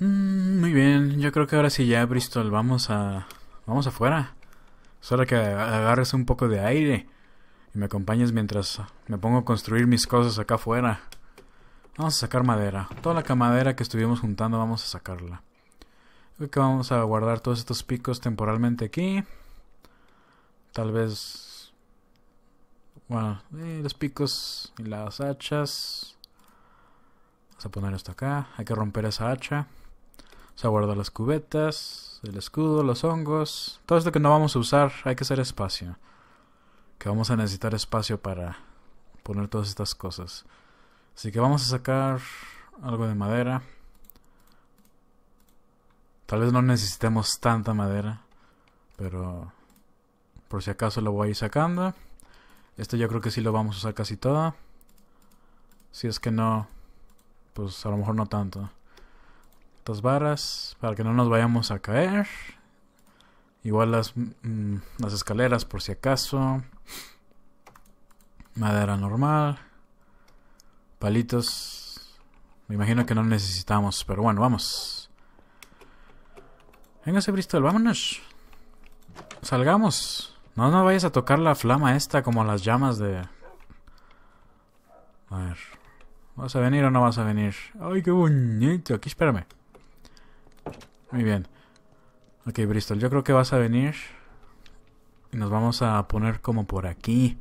Mm, muy bien, yo creo que ahora sí ya, Bristol, vamos a... Vamos afuera. solo que agarres un poco de aire y me acompañes mientras me pongo a construir mis cosas acá afuera. Vamos a sacar madera. Toda la camadera que estuvimos juntando vamos a sacarla. Creo que vamos a guardar todos estos picos temporalmente aquí. Tal vez... Bueno, eh, los picos y las hachas. Vamos a poner esto acá. Hay que romper esa hacha. Vamos a guardar las cubetas, el escudo, los hongos. Todo esto que no vamos a usar, hay que hacer espacio. Que vamos a necesitar espacio para poner todas estas cosas. Así que vamos a sacar algo de madera. Tal vez no necesitemos tanta madera. Pero por si acaso lo voy a ir sacando. Esto yo creo que sí lo vamos a usar casi todo. Si es que no pues a lo mejor no tanto. Estas varas, para que no nos vayamos a caer. Igual las, mm, las escaleras por si acaso. Madera normal. Palitos. Me imagino que no necesitamos, pero bueno, vamos. venga ese Bristol, vámonos. Salgamos. No nos vayas a tocar la flama esta como las llamas de... A ver. ¿Vas a venir o no vas a venir? ¡Ay, qué bonito! Aquí, espérame. Muy bien. Ok, Bristol, yo creo que vas a venir. Y nos vamos a poner como por aquí.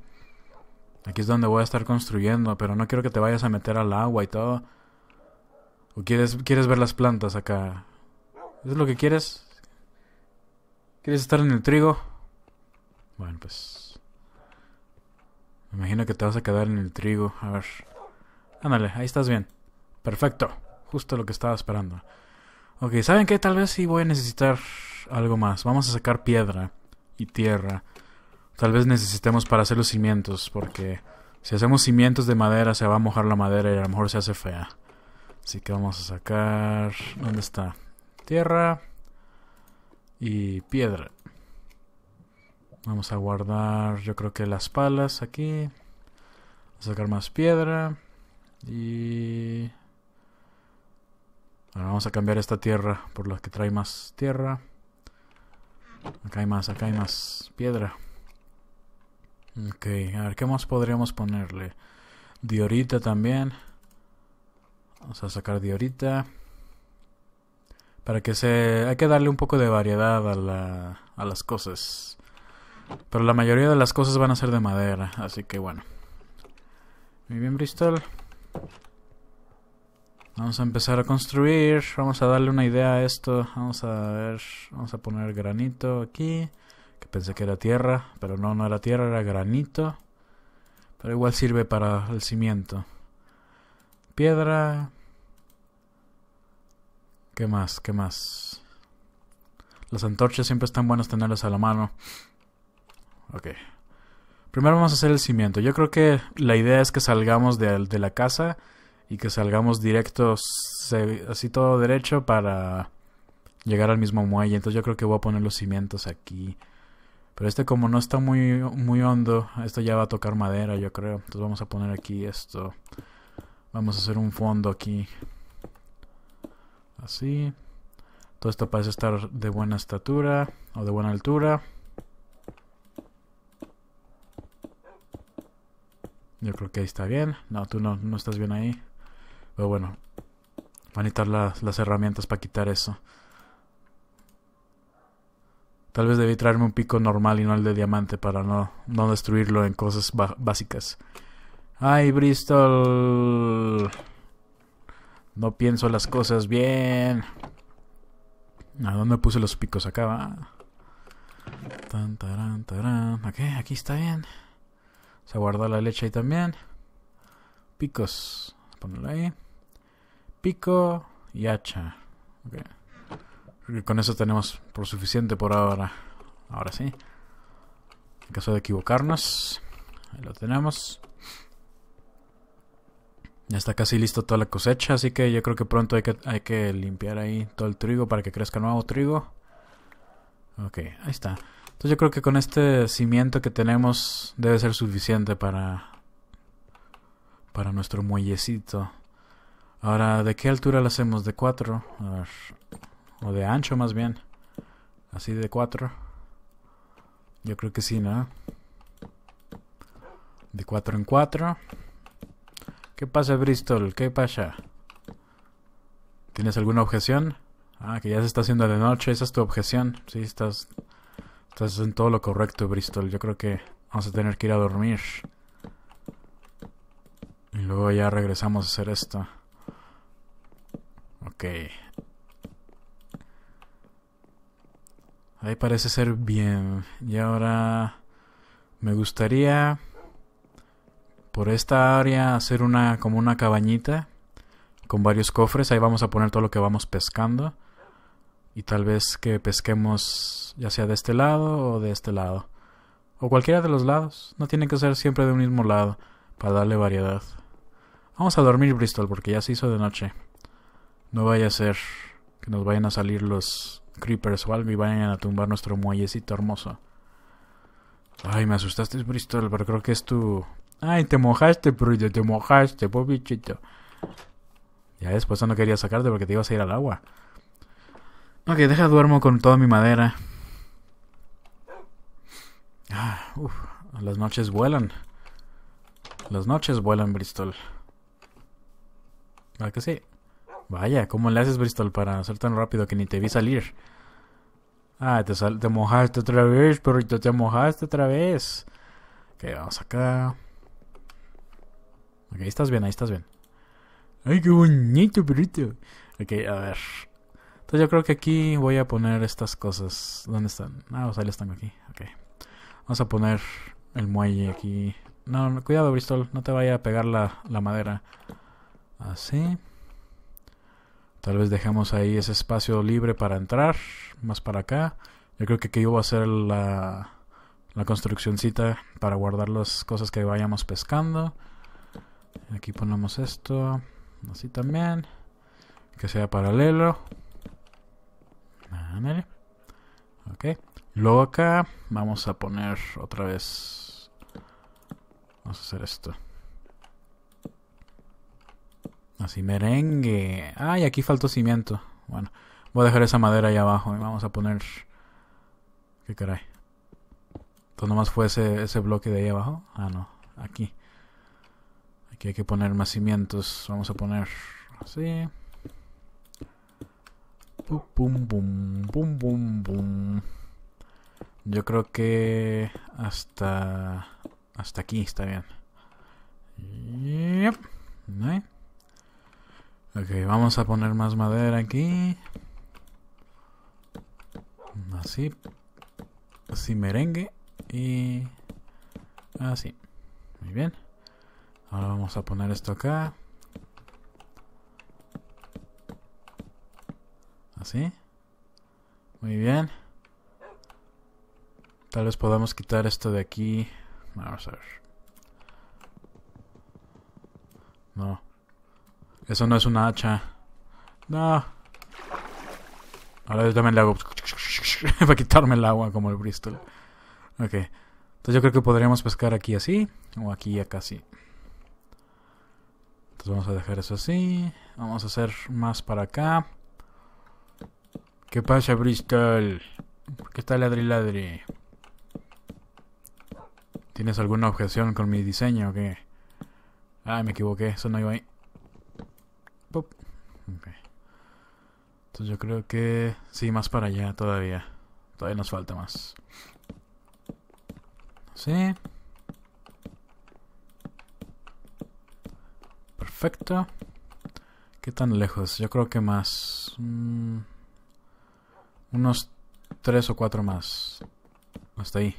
Aquí es donde voy a estar construyendo, pero no quiero que te vayas a meter al agua y todo. ¿O quieres, quieres ver las plantas acá? ¿Es lo que quieres? ¿Quieres estar en el trigo? Bueno, pues... Me imagino que te vas a quedar en el trigo. A ver... Ándale, ahí estás bien. Perfecto. Justo lo que estaba esperando. Ok, ¿saben qué? Tal vez sí voy a necesitar algo más. Vamos a sacar piedra y tierra. Tal vez necesitemos para hacer los cimientos, porque si hacemos cimientos de madera se va a mojar la madera y a lo mejor se hace fea. Así que vamos a sacar... ¿Dónde está? Tierra y piedra. Vamos a guardar yo creo que las palas aquí. A sacar más piedra. Y... Ahora vamos a cambiar esta tierra por la que trae más tierra. Acá hay más, acá hay más piedra. Ok, a ver, ¿qué más podríamos ponerle? Diorita también. Vamos a sacar diorita. Para que se... Hay que darle un poco de variedad a, la... a las cosas. Pero la mayoría de las cosas van a ser de madera, así que bueno. Muy bien, Bristol. Vamos a empezar a construir. Vamos a darle una idea a esto. Vamos a ver. Vamos a poner granito aquí. Que pensé que era tierra. Pero no, no era tierra, era granito. Pero igual sirve para el cimiento. Piedra. ¿Qué más? ¿Qué más? Las antorchas siempre están buenas tenerlas a la mano. Ok. Primero vamos a hacer el cimiento. Yo creo que la idea es que salgamos de, la casa y que salgamos directos, así todo derecho para llegar al mismo muelle. Entonces yo creo que voy a poner los cimientos aquí. Pero este como no está muy, muy hondo, esto ya va a tocar madera yo creo. Entonces vamos a poner aquí esto. Vamos a hacer un fondo aquí. Así. Todo esto parece estar de buena estatura o de buena altura. Yo creo que ahí está bien. No, tú no, estás bien ahí. Pero bueno, van a necesitar las herramientas para quitar eso. Tal vez debí traerme un pico normal y no el de diamante para no, destruirlo en cosas básicas. ¡Ay, Bristol! No pienso las cosas bien. ¿A dónde puse los picos? Acá va. Tan, aquí está bien. Se guardado la leche ahí también. Picos. Ponlo ahí. Pico y hacha. con eso tenemos por suficiente por ahora. Ahora sí. En caso de equivocarnos. Ahí lo tenemos. Ya está casi listo toda la cosecha, así que yo creo que pronto hay que, hay que limpiar ahí todo el trigo para que crezca nuevo trigo. Ok, ahí está. Entonces yo creo que con este cimiento que tenemos debe ser suficiente para para nuestro muellecito. Ahora, ¿de qué altura lo hacemos? ¿De 4? O de ancho más bien. Así de 4. Yo creo que sí, ¿no? De 4 en 4. ¿Qué pasa, Bristol? ¿Qué pasa? ¿Tienes alguna objeción? Ah, que ya se está haciendo de noche. Esa es tu objeción. Sí, estás Estás en todo lo correcto, Bristol. Yo creo que vamos a tener que ir a dormir. Y luego ya regresamos a hacer esto. Ok. Ahí parece ser bien. Y ahora me gustaría por esta área hacer una como una cabañita con varios cofres. Ahí vamos a poner todo lo que vamos pescando y tal vez que pesquemos ya sea de este lado o de este lado, o cualquiera de los lados, no tiene que ser siempre de un mismo lado, para darle variedad. Vamos a dormir Bristol porque ya se hizo de noche. No vaya a ser que nos vayan a salir los creepers o algo y vayan a tumbar nuestro muellecito hermoso. Ay, me asustaste Bristol, pero creo que es tu... Ay, te mojaste, yo te mojaste, pobichito. Ya después no quería sacarte porque te ibas a ir al agua. Ok, deja duermo con toda mi madera. Ah, uf, las noches vuelan. Las noches vuelan, Bristol. Ah, que sí? Vaya, ¿cómo le haces, Bristol, para ser tan rápido que ni te vi salir? Ah, te, te mojaste otra vez, perrito, te mojaste otra vez. Ok, vamos acá. Ok, ahí estás bien, ahí estás bien. Ay, qué bonito, perrito. Ok, a ver. Entonces yo creo que aquí voy a poner estas cosas. ¿Dónde están? Ah, o sea, las están aquí. Ok. Vamos a poner el muelle aquí. No, cuidado Bristol, no te vaya a pegar la, madera. Así. Tal vez dejamos ahí ese espacio libre para entrar, más para acá. Yo creo que aquí yo voy a hacer la, la para guardar las cosas que vayamos pescando. Aquí ponemos esto, así también, que sea paralelo. Ok. Luego acá vamos a poner otra vez. Vamos a hacer esto. Así, merengue. Ay, aquí faltó cimiento. Bueno, voy a dejar esa madera ahí abajo y vamos a poner... ¿Qué caray? todo nomás fue ese, ese bloque de ahí abajo. Ah, no. Aquí. Aquí hay que poner más cimientos. Vamos a poner así. Pum, pum, pum, pum, Yo creo que hasta hasta aquí está bien. Ok, vamos a poner más madera aquí. Así. Así merengue. Y así. Muy bien. Ahora vamos a poner esto acá. Muy bien. Tal vez podamos quitar esto de aquí. Vamos a ver. No. Eso no es una hacha. No. Ahora yo también le hago... para quitarme el agua como el Bristol. Ok. Entonces yo creo que podríamos pescar aquí así. O aquí acá así. Entonces vamos a dejar eso así. Vamos a hacer más para acá. ¿Qué pasa, Bristol? ¿Por qué está ladri ladri? ¿Tienes alguna objeción con mi diseño o qué? Ah, me equivoqué, eso no iba ahí. Pop. Entonces yo creo que sí, más para allá todavía. Todavía nos falta más. Sí. Perfecto. ¿Qué tan lejos? Yo creo que más... Mm. Unos tres o cuatro más. Hasta ahí.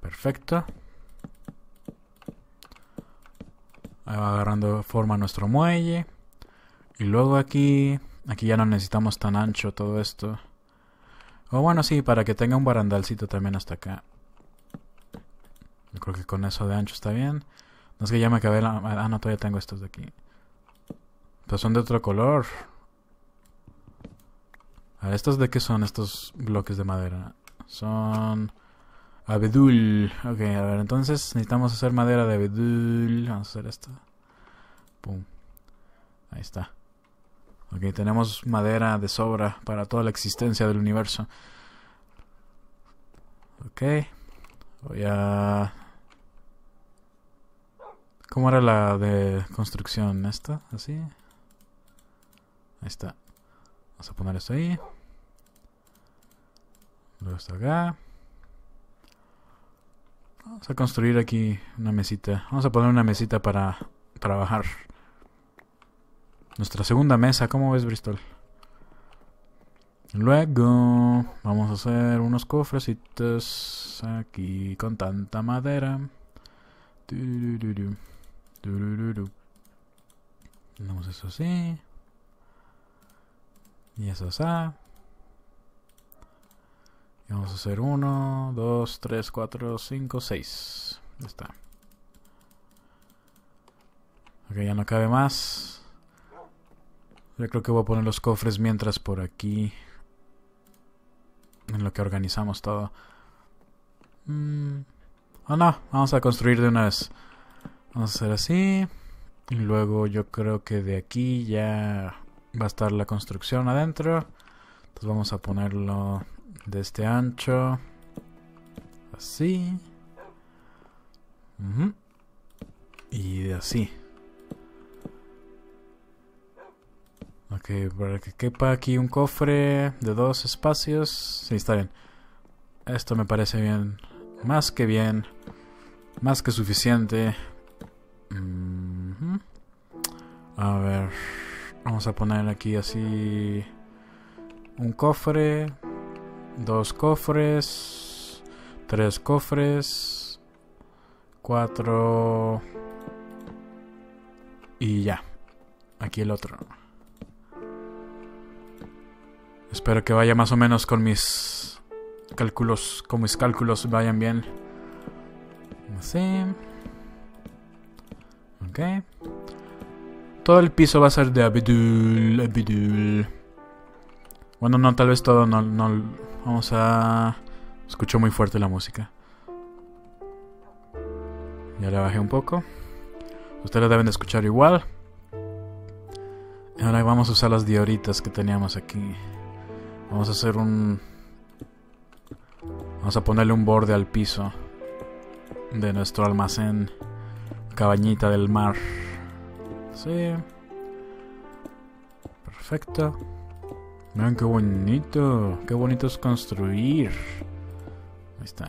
Perfecto. Ahí va agarrando forma nuestro muelle. Y luego aquí... Aquí ya no necesitamos tan ancho todo esto. O bueno, sí, para que tenga un barandalcito también hasta acá. creo que con eso de ancho está bien. No es que ya me acabé la... Ah, no, todavía tengo estos de aquí. Pero son de otro color. Ah, ¿estos de qué son estos bloques de madera? Son... Abedul. Ok, a ver, entonces necesitamos hacer madera de abedul. Vamos a hacer esto. Pum. Ahí está. Ok, tenemos madera de sobra para toda la existencia del universo. Ok. Voy a... ¿Cómo era la de construcción? ¿Esta? ¿Así? Ahí está. Vamos a poner esto ahí. Luego hasta acá. Vamos a construir aquí una mesita. Vamos a poner una mesita para trabajar. Nuestra segunda mesa. ¿Cómo ves, Bristol? Luego vamos a hacer unos cofrecitos aquí con tanta madera. Tenemos eso así. Y eso así. Y vamos a hacer uno, 2, 3, 4, 5, 6. Ya está. Ok, ya no cabe más. Yo creo que voy a poner los cofres mientras por aquí. En lo que organizamos todo. Mm. Ah Oh no, vamos a construir de una vez. Vamos a hacer así. Y luego yo creo que de aquí ya va a estar la construcción adentro. Entonces vamos a ponerlo de este ancho. Así. Y así. Ok, para que quepa aquí un cofre de dos espacios. Sí, está bien. Esto me parece bien. Más que bien. Más que suficiente. A ver. Vamos a poner aquí así un cofre. Dos cofres. Tres cofres. Cuatro. Y ya. Aquí el otro. Espero que vaya más o menos con mis cálculos. Con mis cálculos vayan bien. Así. Ok. Todo el piso va a ser de Abidul. Abidul. Bueno, no, tal vez todo no, no, Vamos a... Escucho muy fuerte la música. Ya la bajé un poco. Ustedes la deben de escuchar igual. Ahora vamos a usar las dioritas que teníamos aquí. Vamos a hacer un... Vamos a ponerle un borde al piso de nuestro almacén cabañita del mar. Sí. Perfecto. Vean qué bonito, qué bonito es construir. Ahí está.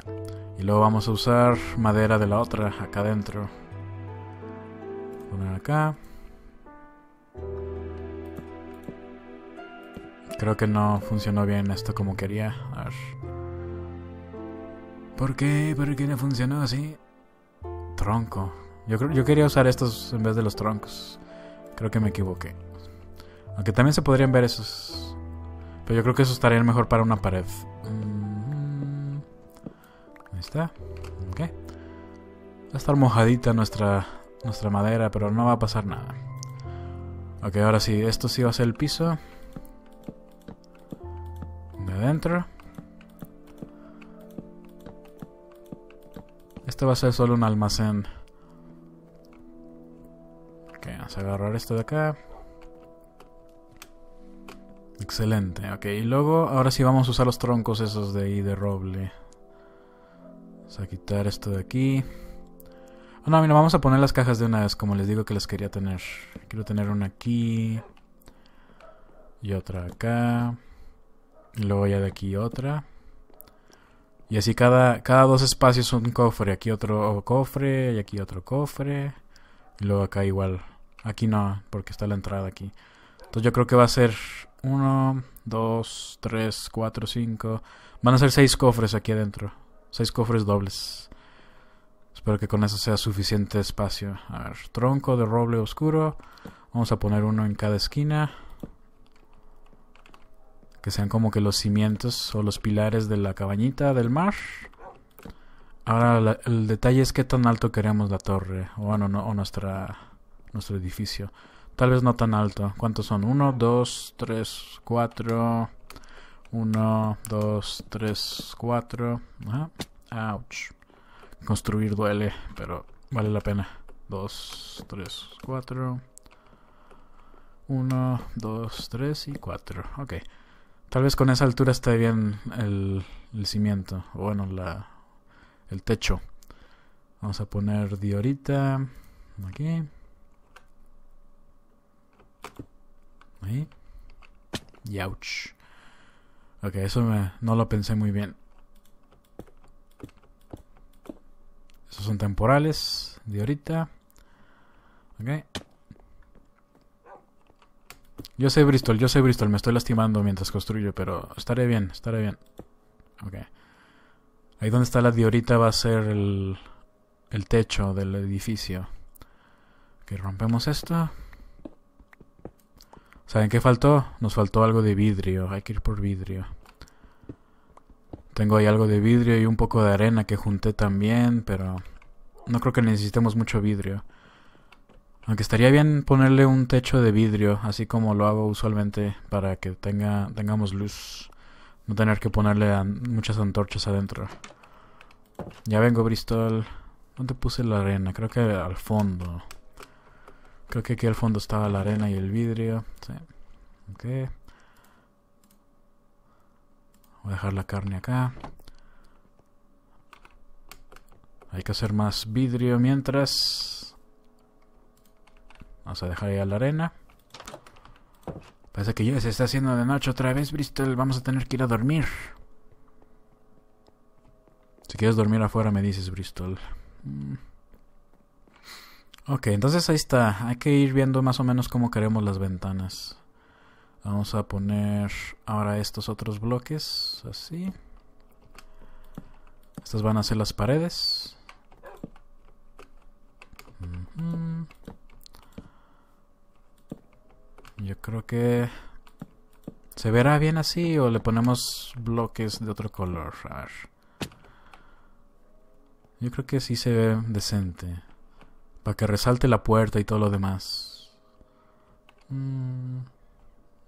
Y luego vamos a usar madera de la otra acá adentro. Poner acá. Creo que no funcionó bien esto como quería. A ver. ¿Por qué? ¿Por qué no funcionó así? Tronco. Yo, creo, yo quería usar estos en vez de los troncos. Creo que me equivoqué. Aunque también se podrían ver esos pero yo creo que eso estaría mejor para una pared. Mm, ahí está. Ok. Va a estar mojadita nuestra, nuestra madera, pero no va a pasar nada. Ok, ahora sí. Esto sí va a ser el piso. De adentro. Esto va a ser solo un almacén. Ok, vamos a agarrar esto de acá. Excelente, ok. Y luego, ahora sí vamos a usar los troncos esos de ahí de roble. Vamos a quitar esto de aquí. Ah no, mira, vamos a poner las cajas de una vez, como les digo que las quería tener. Quiero tener una aquí. Y otra acá. Y luego ya de aquí otra. Y así cada, cada dos espacios un cofre. Aquí otro cofre y aquí otro cofre. Y luego acá igual. Aquí no, porque está la entrada aquí. Entonces yo creo que va a ser 1, 2, 3, 4, 5. Van a ser 6 cofres aquí adentro. 6 cofres dobles. Espero que con eso sea suficiente espacio. A ver, tronco de roble oscuro. Vamos a poner uno en cada esquina. Que sean como que los cimientos o los pilares de la cabañita del mar. Ahora el detalle es qué tan alto queremos la torre. O nuestro edificio. Tal vez no tan alto. ¿Cuántos son? 1, 2, 3, 4. 1, 2, 3, 4. Ajá. Ouch. Construir duele, pero vale la pena. 2, 3, 4. 1, 2, 3 y 4. Ok. Tal vez con esa altura esté bien el, cimiento. bueno, el techo. Vamos a poner diorita. Aquí. Ahí. Ok, eso no lo pensé muy bien. Esos son temporales de ahorita. Ok. Yo soy Bristol, yo soy Bristol. Me estoy lastimando mientras construyo, pero estaré bien, estaré bien. Ok. Ahí donde está la diorita va a ser el, el techo del edificio. Que rompemos esto. ¿Saben qué faltó? Nos faltó algo de vidrio. Hay que ir por vidrio. Tengo ahí algo de vidrio y un poco de arena que junté también, pero no creo que necesitemos mucho vidrio. Aunque estaría bien ponerle un techo de vidrio, así como lo hago usualmente, para que tenga, tengamos luz. No tener que ponerle muchas antorchas adentro. Ya vengo, Bristol. ¿Dónde puse la arena? Creo que al fondo. Creo que aquí al fondo estaba la arena y el vidrio. Voy a dejar la carne acá. Hay que hacer más vidrio mientras. Vamos a dejar ya la arena. Parece que ya se está haciendo de noche otra vez, Bristol. Vamos a tener que ir a dormir. Si quieres dormir afuera, me dices, Bristol. Mm. Ok, entonces ahí está. Hay que ir viendo más o menos cómo queremos las ventanas. Vamos a poner ahora estos otros bloques, así. Estas van a ser las paredes. Yo creo que... ¿Se verá bien así o le ponemos bloques de otro color? Yo creo que sí se ve decente. Para que resalte la puerta y todo lo demás. Mm,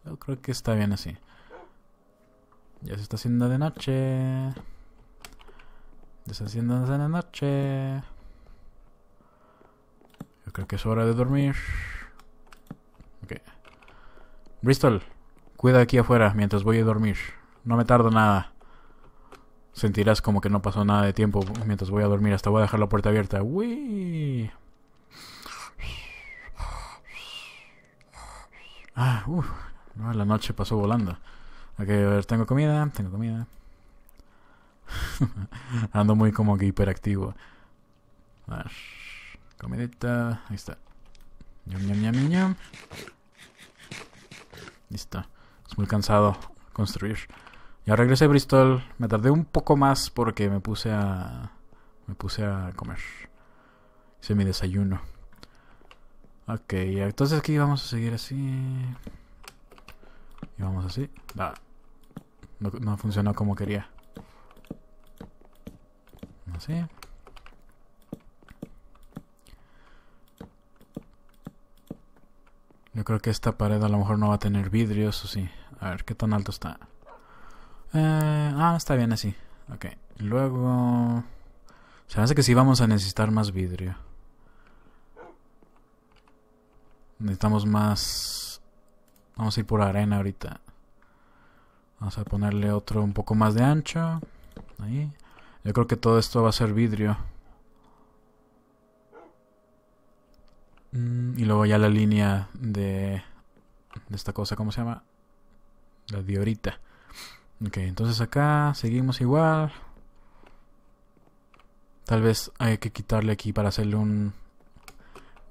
yo creo que está bien así. Ya se está haciendo de noche. Ya está haciendo de noche. Yo creo que es hora de dormir. Ok. Bristol, cuida aquí afuera mientras voy a dormir. No me tardo nada. Sentirás como que no pasó nada de tiempo mientras voy a dormir. Hasta voy a dejar la puerta abierta. ¡Uy! Ah, la noche pasó volando. Ok, a ver, tengo comida, tengo comida. Ando muy como que hiperactivo. A ver, comidita, ahí está. Listo. Es muy cansado construir. Ya regresé a Bristol. Me tardé un poco más porque me puse a... Me puse a comer. Hice mi desayuno. Ok, entonces aquí vamos a seguir así. Y vamos así. no, no funcionó como quería. Así. Yo creo que esta pared a lo mejor no va a tener vidrios, o sí. A ver, ¿qué tan alto está? Eh, ah, está bien así. Ok. Luego... Se me hace que sí vamos a necesitar más vidrio. Necesitamos más... Vamos a ir por arena ahorita. Vamos a ponerle otro un poco más de ancho. Ahí. Yo creo que todo esto va a ser vidrio. Mm, y luego ya la línea de, de esta cosa, ¿cómo se llama? La diorita. Ok, entonces acá seguimos igual. Tal vez hay que quitarle aquí para hacerle un,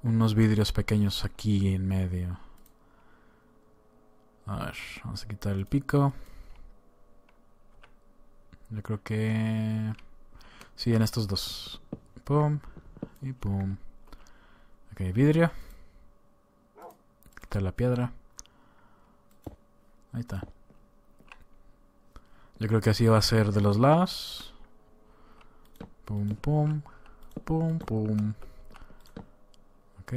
unos vidrios pequeños aquí en medio. A ver, vamos a quitar el pico. Yo creo que... Sí, en estos dos. Pum. Y pum. Ok, vidrio. Quitar la piedra. Ahí está. Yo creo que así va a ser de los lados. Pum, pum. Pum, pum. Ok.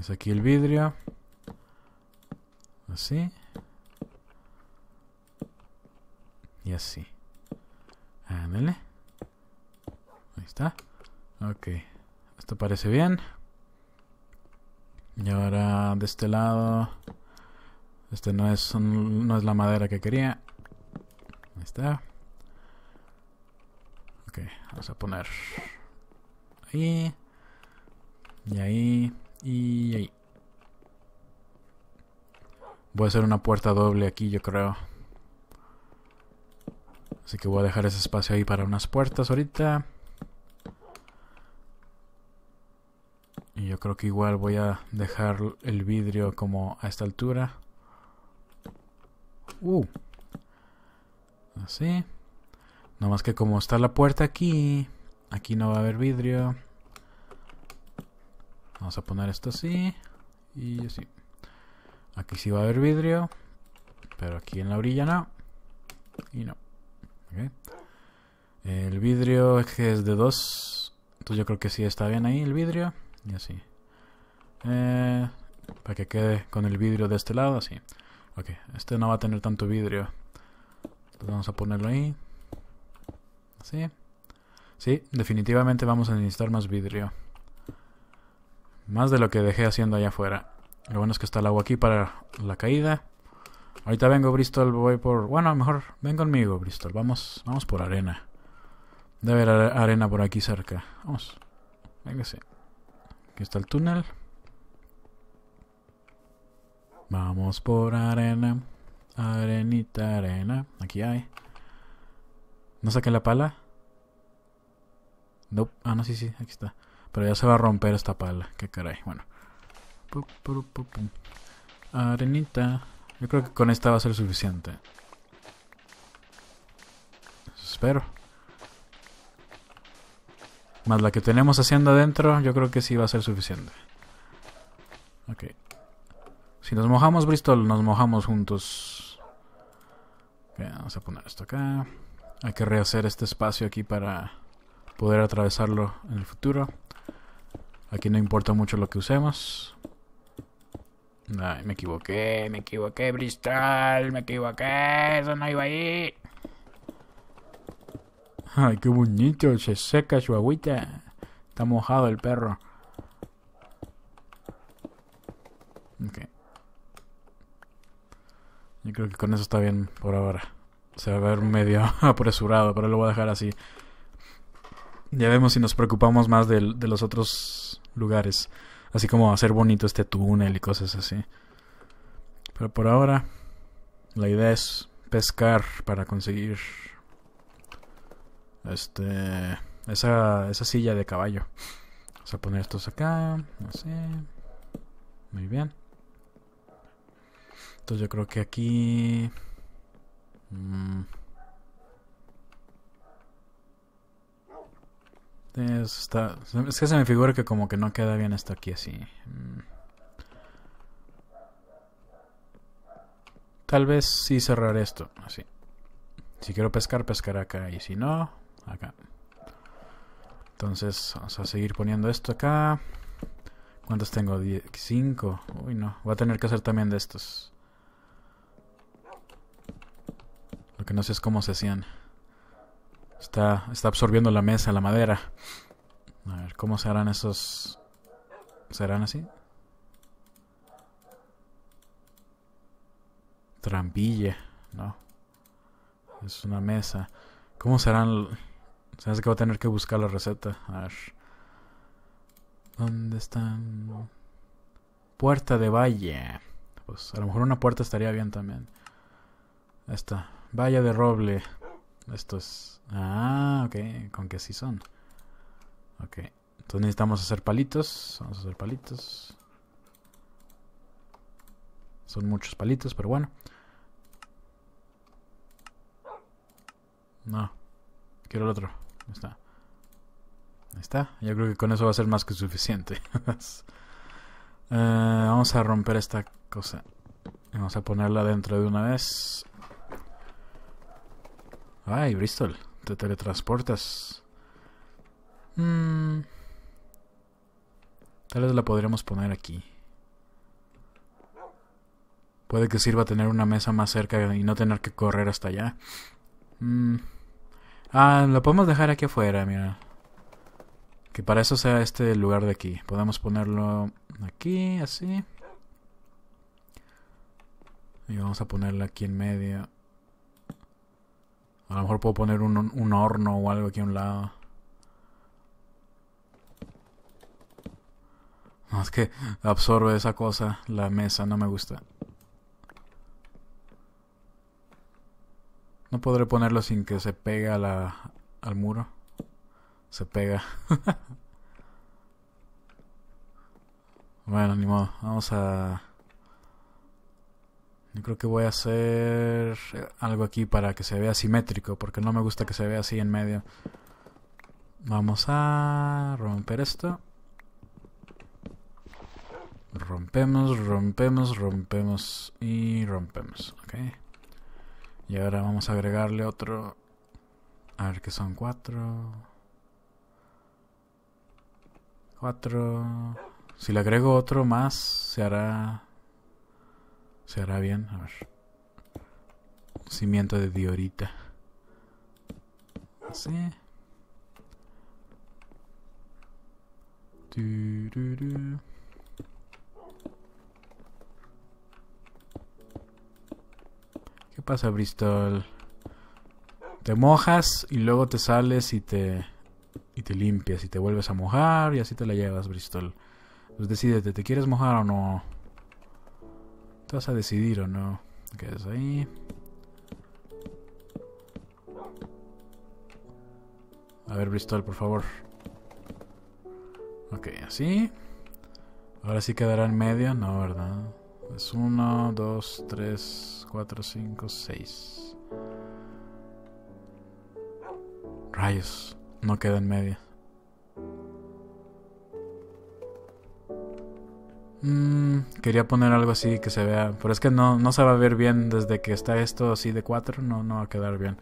Es aquí el vidrio. Así. Y así. Ándale. Ahí está. Ok. Esto parece bien. Y ahora de este lado. Este no es, no es la madera que quería. Ahí está. Ok, vamos a poner ahí. Y ahí. Y ahí. Voy a hacer una puerta doble aquí, yo creo. Así que voy a dejar ese espacio ahí para unas puertas ahorita. Y yo creo que igual voy a dejar el vidrio como a esta altura. Uh. Así. más que como está la puerta aquí, aquí no va a haber vidrio. Vamos a poner esto así. Y así. Aquí sí va a haber vidrio. Pero aquí en la orilla no. Y no. El vidrio es que es de dos, Entonces yo creo que sí está bien ahí el vidrio. Y así. Eh, para que quede con el vidrio de este lado, así. Ok, este no va a tener tanto vidrio. Entonces vamos a ponerlo ahí. Así. Sí, definitivamente vamos a necesitar más vidrio. Más de lo que dejé haciendo allá afuera. Lo bueno es que está el agua aquí para la caída. Ahorita vengo, Bristol, voy por... Bueno, mejor ven conmigo, Bristol. Vamos, vamos por arena. Debe haber arena por aquí cerca. Vamos. Véngase. Aquí está el túnel. Vamos por arena. Arenita, arena. Aquí hay. ¿No saqué la pala? No. Ah, no, sí, sí. Aquí está. Pero ya se va a romper esta pala. Que caray. Bueno. Arenita. Yo creo que con esta va a ser suficiente. espero. Más la que tenemos haciendo adentro, yo creo que sí va a ser suficiente. Ok. Si nos mojamos, Bristol, nos mojamos juntos. Ok, vamos a poner esto acá. Hay que rehacer este espacio aquí para poder atravesarlo en el futuro. Aquí no importa mucho lo que usemos. Ay, me equivoqué, me equivoqué, Bristol, me equivoqué, eso no iba ahí. Ay, qué bonito, se seca su agüita. Está mojado el perro. Ok. Yo creo que con eso está bien por ahora. Se va a ver medio apresurado, pero lo voy a dejar así. Ya vemos si nos preocupamos más de los otros lugares. Así como hacer bonito este túnel y cosas así. Pero por ahora, la idea es pescar para conseguir este esa, esa silla de caballo. Vamos a poner estos acá, así. Muy bien. Entonces yo creo que aquí... Mm, Es que se me figura que como que no queda bien esto aquí así. Mm. Tal vez sí cerrar esto, así. Si quiero pescar, pescar acá. Y si no, acá. Entonces vamos a seguir poniendo esto acá. ¿Cuántos tengo? 5. Uy, no. Voy a tener que hacer también de estos. Lo que no sé es cómo se hacían. Está, está absorbiendo la mesa, la madera. A ver, ¿cómo serán esos? ¿Serán así? Trampilla, no. Es una mesa. ¿Cómo serán? Se hace que voy a tener que buscar la receta. A ver. ¿Dónde están? Puerta de valle. Pues a lo mejor una puerta estaría bien también. está. Valle de roble es. Ah, ok. Con que si son. Ok. Entonces necesitamos hacer palitos. Vamos a hacer palitos. Son muchos palitos, pero bueno. No. Quiero el otro. Ahí está. Ahí está. Yo creo que con eso va a ser más que suficiente. Eh, vamos a romper esta cosa. Vamos a ponerla dentro de una vez. Ay, Bristol, te teletransportas. Mm. Tal vez la podríamos poner aquí. Puede que sirva tener una mesa más cerca y no tener que correr hasta allá. Mm. Ah, la podemos dejar aquí afuera, mira. Que para eso sea este lugar de aquí. Podemos ponerlo aquí, así. Y vamos a ponerla aquí en medio. A lo mejor puedo poner un, un horno o algo aquí a un lado. No, es que absorbe esa cosa, la mesa, no me gusta. No podré ponerlo sin que se pegue la, al muro. Se pega. bueno, ni modo. Vamos a... Yo creo que voy a hacer algo aquí para que se vea simétrico, porque no me gusta que se vea así en medio. Vamos a romper esto. Rompemos, rompemos, rompemos y rompemos, ¿ok? Y ahora vamos a agregarle otro... A ver que son cuatro... Cuatro... Si le agrego otro más, se hará ¿Se hará bien? A ver. Cimiento de diorita. Así. ¿Qué pasa, Bristol? Te mojas y luego te sales y te y te limpias y te vuelves a mojar y así te la llevas, Bristol. Pues decídete, ¿te quieres mojar o no? vas a decidir o no? es ahí. A ver, Bristol, por favor. Ok, así. Ahora sí quedará en medio, no, ¿verdad? Es uno, dos, tres Cuatro, cinco, seis Rayos, no queda en medio. Mmm Quería poner algo así que se vea, pero es que no, se va a ver bien desde que está esto así de cuatro no, no va a quedar bien.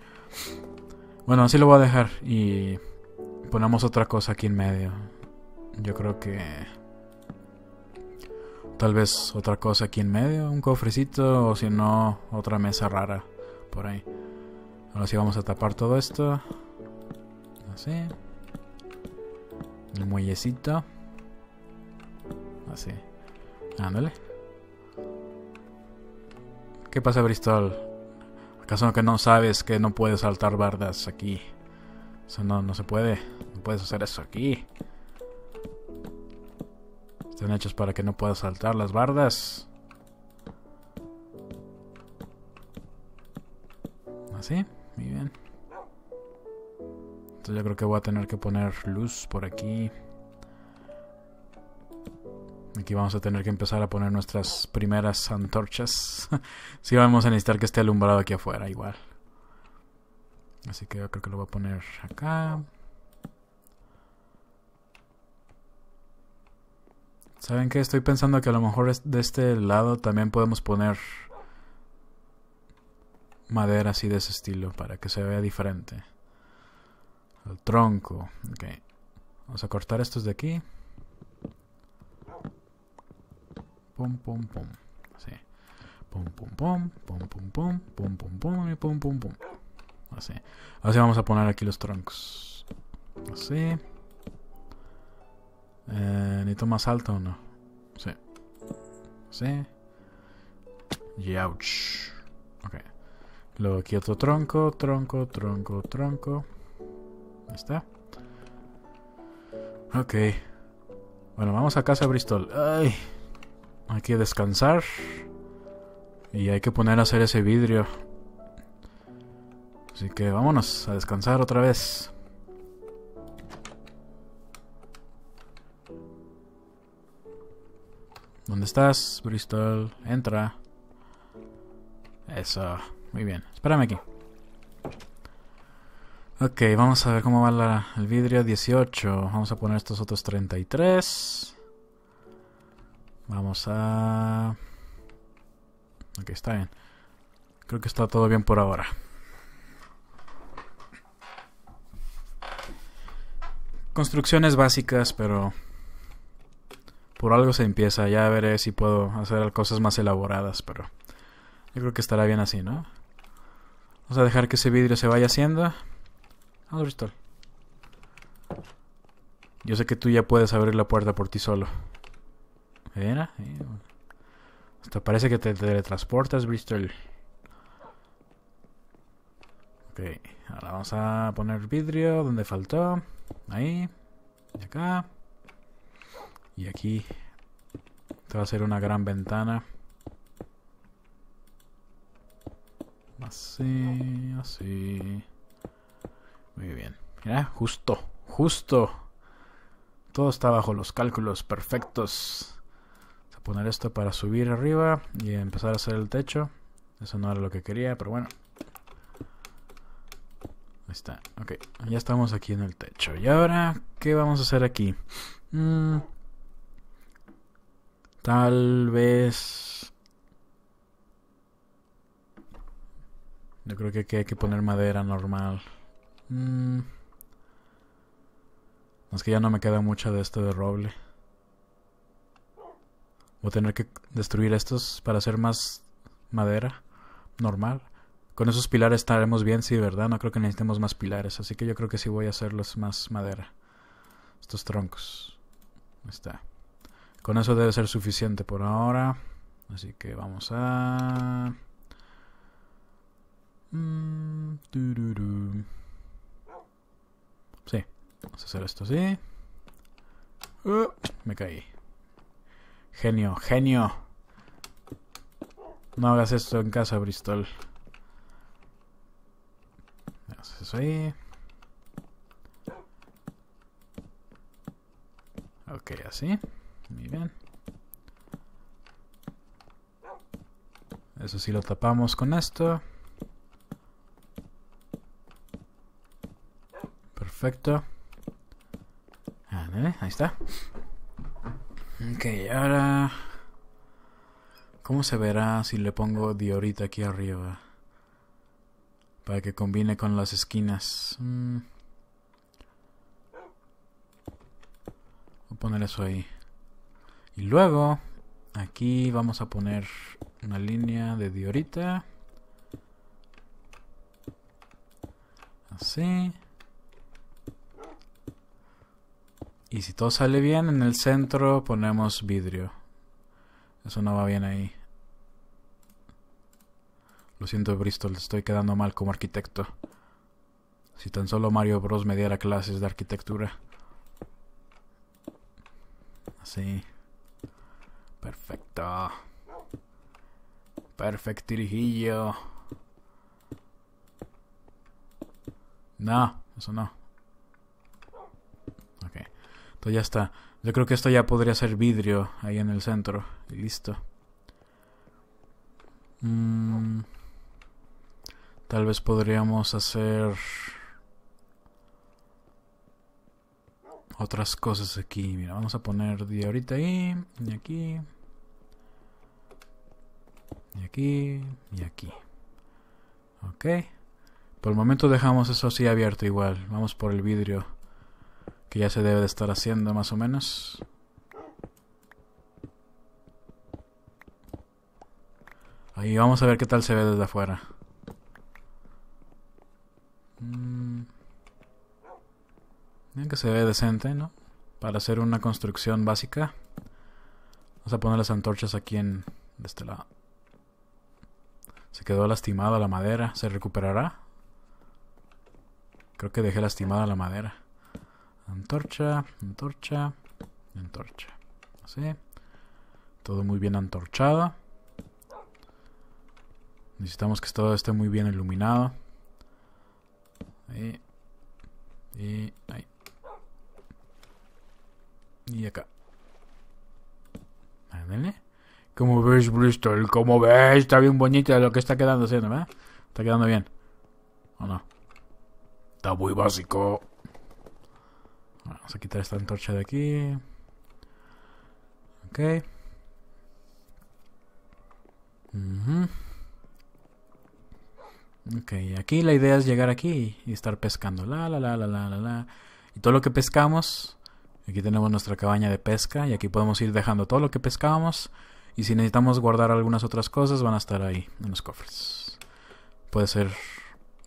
Bueno, así lo voy a dejar y ponemos otra cosa aquí en medio. Yo creo que... Tal vez otra cosa aquí en medio, un cofrecito o si no, otra mesa rara por ahí. Ahora sí vamos a tapar todo esto. Así. El muellecito. Así. Ándale. ¿Qué pasa, Bristol? ¿Acaso que no sabes que no puedes saltar bardas aquí? Eso no, no se puede. No puedes hacer eso aquí. Están hechos para que no puedas saltar las bardas. Así, ¿Ah, muy bien. Entonces yo creo que voy a tener que poner luz por aquí. Aquí vamos a tener que empezar a poner nuestras primeras antorchas. sí vamos a necesitar que esté alumbrado aquí afuera igual. Así que yo creo que lo voy a poner acá. ¿Saben qué? Estoy pensando que a lo mejor de este lado también podemos poner madera así de ese estilo para que se vea diferente. El tronco. Ok. Vamos a cortar estos de aquí. pom, pom, pom. Así. Pom, pum pom, pom, pum pom, pom, pum pom, y pom, pom, pom. Así. Así vamos a poner aquí los troncos. Así. Eh, ¿Necesito más alto o no? Sí. Sí. Y ouch. Ok. Luego aquí otro tronco, tronco, tronco, tronco. Ahí está. Ok. Bueno, vamos a casa Bristol. Ay hay que descansar y hay que poner a hacer ese vidrio. Así que vámonos a descansar otra vez. ¿Dónde estás, Bristol? Entra. Eso. Muy bien. Espérame aquí. Ok, vamos a ver cómo va el vidrio 18. Vamos a poner estos otros 33. Vamos a... Ok, está bien. Creo que está todo bien por ahora. Construcciones básicas, pero... Por algo se empieza. Ya veré si puedo hacer cosas más elaboradas, pero... Yo creo que estará bien así, ¿no? Vamos a dejar que ese vidrio se vaya haciendo. Ah, Bristol. Yo sé que tú ya puedes abrir la puerta por ti solo. Mira, esto eh, parece que te teletransportas, Bristol. Ok, ahora vamos a poner vidrio donde faltó. Ahí, y acá. Y aquí. Esto va a ser una gran ventana. Así, así. Muy bien. Mira, justo, justo. Todo está bajo los cálculos perfectos poner esto para subir arriba y empezar a hacer el techo. Eso no era lo que quería, pero bueno. Ahí está. Ok, ya estamos aquí en el techo. ¿Y ahora qué vamos a hacer aquí? Mm, tal vez... Yo creo que aquí hay que poner madera normal. Mm, es que ya no me queda mucha de este de roble a tener que destruir estos para hacer más madera normal. Con esos pilares estaremos bien, sí, ¿verdad? No creo que necesitemos más pilares, así que yo creo que sí voy a hacerlos más madera. Estos troncos. Ahí está. Con eso debe ser suficiente por ahora. Así que vamos a... Mm, sí, vamos a hacer esto así. Uh, me caí. Genio, genio. No hagas esto en casa, Bristol. Haces eso ahí. Ok, así. Muy bien. Eso sí lo tapamos con esto. Perfecto. Ah, ¿eh? ahí está. Ok, ahora... ¿Cómo se verá si le pongo diorita aquí arriba? Para que combine con las esquinas. Mm. Voy a poner eso ahí. Y luego, aquí vamos a poner una línea de diorita. Así. Y si todo sale bien, en el centro ponemos vidrio. Eso no va bien ahí. Lo siento, Bristol, estoy quedando mal como arquitecto. Si tan solo Mario Bros me diera clases de arquitectura. Así. Perfecto. Perfectirijillo. No, eso no. Entonces ya está. Yo creo que esto ya podría ser vidrio ahí en el centro. Y listo. Mm, tal vez podríamos hacer otras cosas aquí. Mira, vamos a poner de ahorita ahí, y aquí, y aquí, y aquí. Ok. Por el momento dejamos eso así abierto igual. Vamos por el vidrio que ya se debe de estar haciendo más o menos. Ahí vamos a ver qué tal se ve desde afuera. Miren mm. que se ve decente, ¿no? Para hacer una construcción básica. Vamos a poner las antorchas aquí en de este lado. Se quedó lastimada la madera. ¿Se recuperará? Creo que dejé lastimada la madera. Antorcha, antorcha, antorcha. Así. Todo muy bien antorchado. Necesitamos que todo esté muy bien iluminado. Ahí. Y ahí. Y acá. Ándale. Como ves, Bristol? ¿Cómo ves? Está bien bonita lo que está quedando haciendo, Está quedando bien. ¿O no? Está muy básico. Vamos a quitar esta antorcha de aquí. Ok. Ok, aquí la idea es llegar aquí y estar pescando. La, la, la, la, la, la, Y todo lo que pescamos, aquí tenemos nuestra cabaña de pesca y aquí podemos ir dejando todo lo que pescamos. Y si necesitamos guardar algunas otras cosas, van a estar ahí en los cofres. Puede ser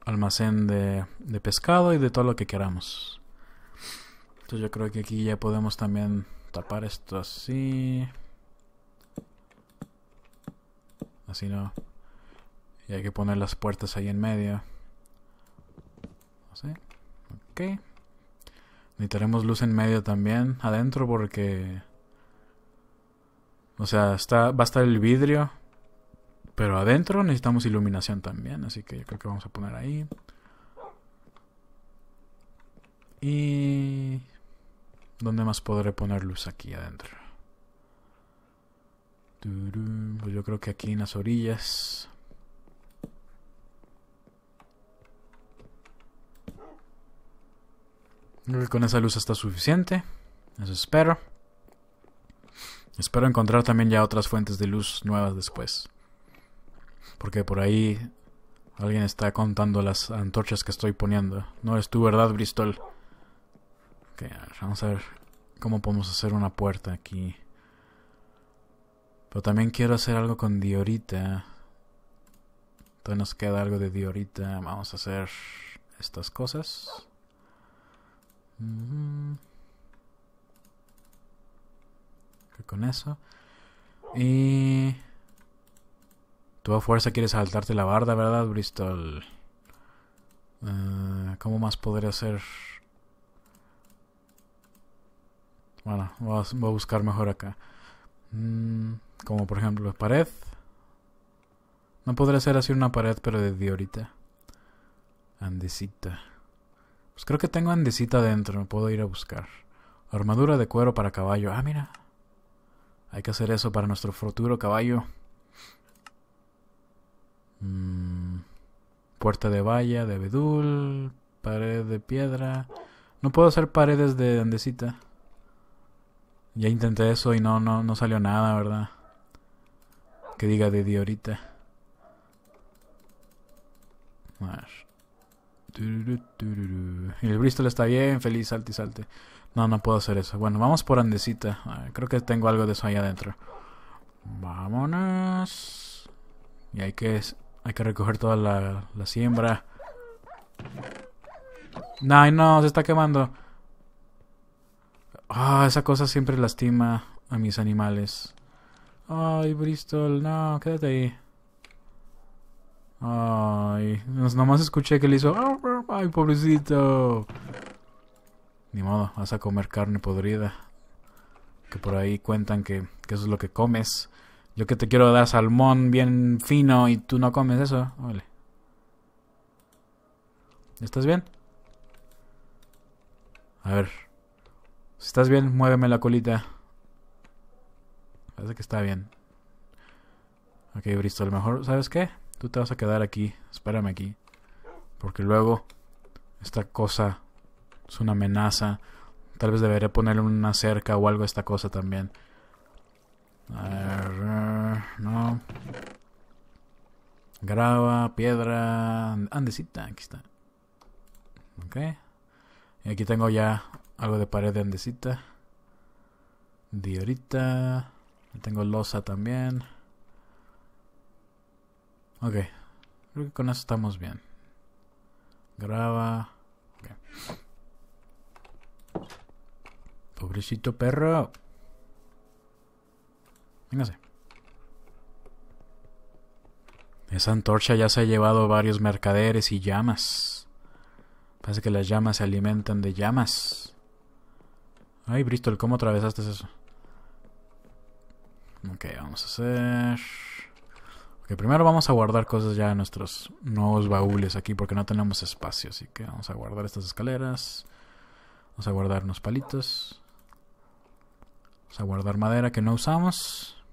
almacén de, de pescado y de todo lo que queramos. Entonces yo creo que aquí ya podemos también tapar esto así. Así no. Y hay que poner las puertas ahí en medio. Así. Ok. Necesitaremos luz en medio también, adentro, porque... O sea, está, va a estar el vidrio. Pero adentro necesitamos iluminación también, así que yo creo que vamos a poner ahí. Y... ¿Dónde más podré poner luz aquí adentro? Pues yo creo que aquí en las orillas. Creo que con esa luz está suficiente. Eso espero. Espero encontrar también ya otras fuentes de luz nuevas después. Porque por ahí alguien está contando las antorchas que estoy poniendo. No es tu verdad, Bristol vamos a ver cómo podemos hacer una puerta aquí. Pero también quiero hacer algo con diorita. Entonces nos queda algo de diorita. Vamos a hacer estas cosas. Con eso. Y... Tú a fuerza quieres saltarte la barda, ¿verdad, Bristol? Eh, ¿Cómo más podría hacer Bueno, voy a, buscar mejor acá. Mm, como por ejemplo, pared. No podría ser así una pared, pero de ahorita. Andesita. Pues creo que tengo andesita dentro, me puedo ir a buscar. Armadura de cuero para caballo. Ah, mira. Hay que hacer eso para nuestro futuro caballo. Mm, puerta de valla, de bedul, pared de piedra. No puedo hacer paredes de andesita. Ya intenté eso y no, no, no salió nada, ¿verdad? Que diga de di ahorita. A el Bristol está bien, feliz, salte y salte. No, no puedo hacer eso. Bueno, vamos por Andesita. creo que tengo algo de eso ahí adentro. Vámonos. Y hay que, hay que recoger toda la, la siembra. No, no, se está quemando. Ah, esa cosa siempre lastima a mis animales. Ay, Bristol, no, quédate ahí. Ay, nomás escuché que le hizo... Ah, ah, ah, ay, pobrecito. Ni modo, vas a comer carne podrida. Que por ahí cuentan que, que eso es lo que comes. Yo que te quiero dar salmón bien fino y tú no comes eso. ¿Estás bien? A ver, si estás bien, muéveme la colita. Parece que está bien. Ok, Bristol, mejor, ¿sabes qué? Tú te vas a quedar aquí, espérame aquí. Porque luego esta cosa es una amenaza. Tal vez debería ponerle una cerca o algo a esta cosa también. A no. Grava, piedra, andesita, aquí está. Ok. Y aquí tengo ya algo de pared de andesita. Diorita. Tengo losa también. Ok. Creo que con eso estamos bien. Graba. Pobrecito perro. Véngase. Esa antorcha ya se ha llevado varios mercaderes y llamas. Parece que las llamas se alimentan de llamas. Ay, Bristol, ¿cómo atravesaste eso? Ok, vamos a hacer... Ok, primero vamos a guardar cosas ya en nuestros nuevos baúles aquí porque no tenemos espacio, así que vamos a guardar estas escaleras. Vamos a guardar unos palitos. Vamos a guardar madera que no usamos.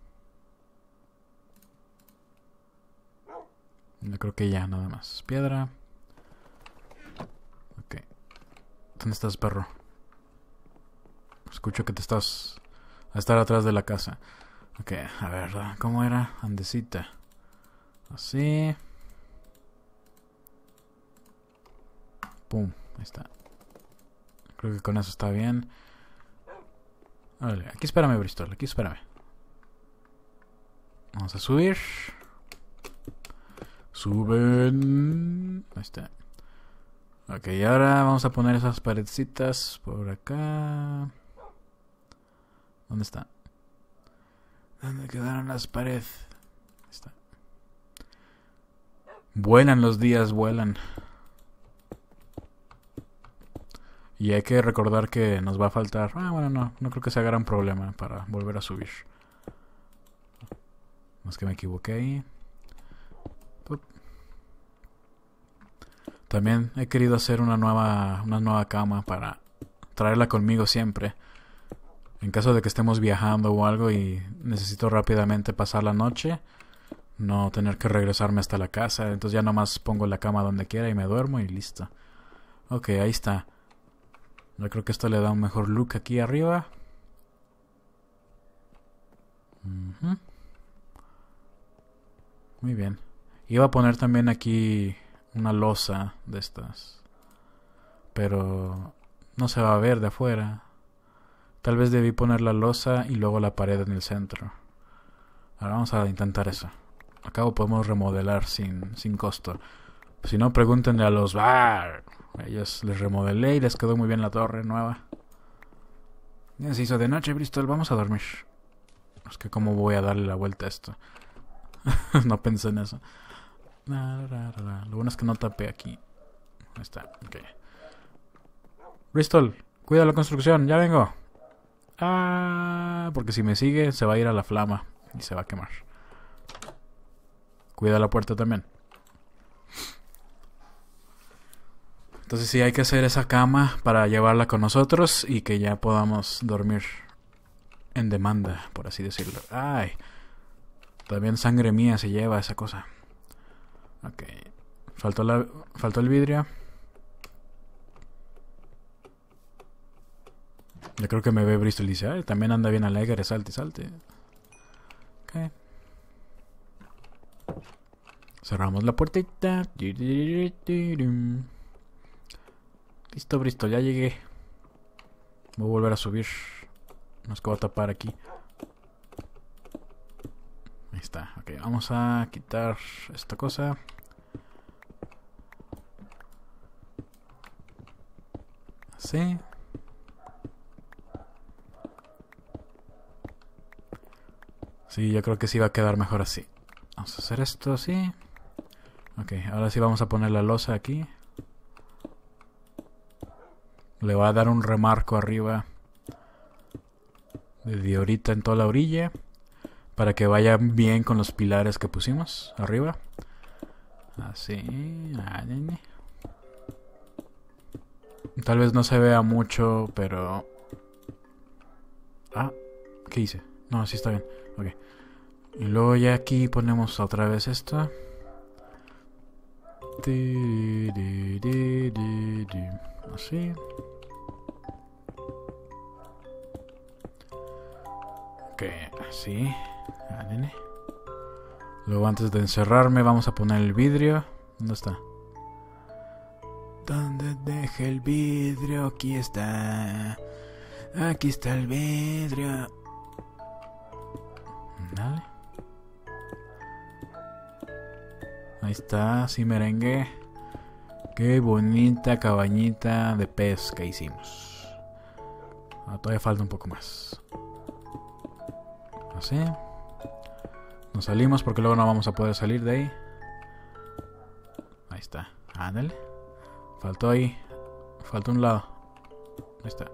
Yo creo que ya, nada más. Piedra. Ok. ¿Dónde estás, perro? Escucho que te estás a estar atrás de la casa. Ok, a ver, ¿cómo era? andecita Así. Pum, ahí está. Creo que con eso está bien. aquí espérame, Bristol, aquí espérame. Vamos a subir. Suben. Ahí está. Ok, y ahora vamos a poner esas paredcitas por acá. ¿Dónde está? ¿Dónde quedaron las paredes? Ahí Está. Vuelan los días, vuelan. Y hay que recordar que nos va a faltar... Ah, bueno, no. No creo que sea gran problema para volver a subir. Más que me equivoqué ahí. También he querido hacer una nueva, una nueva cama para traerla conmigo siempre. En caso de que estemos viajando o algo y necesito rápidamente pasar la noche, no tener que regresarme hasta la casa. Entonces ya nomás pongo la cama donde quiera y me duermo y listo. Ok, ahí está. Yo creo que esto le da un mejor look aquí arriba. Muy bien. Iba a poner también aquí una losa de estas. Pero no se va a ver de afuera. Tal vez debí poner la losa y luego la pared en el centro. Ahora vamos a intentar eso. Acabo podemos remodelar sin, sin costo. Si no, pregúntenle a los bar. Ellos les remodelé y les quedó muy bien la torre nueva. Ya se hizo de noche, Bristol. Vamos a dormir. Es que cómo voy a darle la vuelta a esto. no pensé en eso. Lo bueno es que no tapé aquí. Ahí está, ok. Bristol, cuida la construcción, ya vengo. Ah, porque si me sigue se va a ir a la flama y se va a quemar. Cuida la puerta también. Entonces sí hay que hacer esa cama para llevarla con nosotros y que ya podamos dormir en demanda, por así decirlo. Ay, también sangre mía se lleva esa cosa. Ok, faltó, la, faltó el vidrio. Yo creo que me ve Bristol y dice, ay, también anda bien alegre, salte, salte. Ok. Cerramos la puertita. Listo, Bristol, ya llegué. Voy a volver a subir. Nos que voy a tapar aquí. Ahí está. Ok, vamos a quitar esta cosa. Así. Sí, yo creo que sí va a quedar mejor así. Vamos a hacer esto así. Ok, ahora sí vamos a poner la losa aquí. Le va a dar un remarco arriba. de ahorita en toda la orilla. Para que vaya bien con los pilares que pusimos arriba. Así. Tal vez no se vea mucho, pero... Ah, ¿qué hice? No, así está bien. Ok. Y luego ya aquí ponemos otra vez esto. Así. Ok, así. Ah, luego antes de encerrarme vamos a poner el vidrio. ¿Dónde está? ¿Dónde dejé el vidrio? Aquí está. Aquí está el vidrio. Ahí está, sí merengue. Qué bonita cabañita de pez que hicimos. Ah, todavía falta un poco más. Así. Nos salimos porque luego no vamos a poder salir de ahí. Ahí está. Ándale. Faltó ahí. Falta un lado. Ahí está.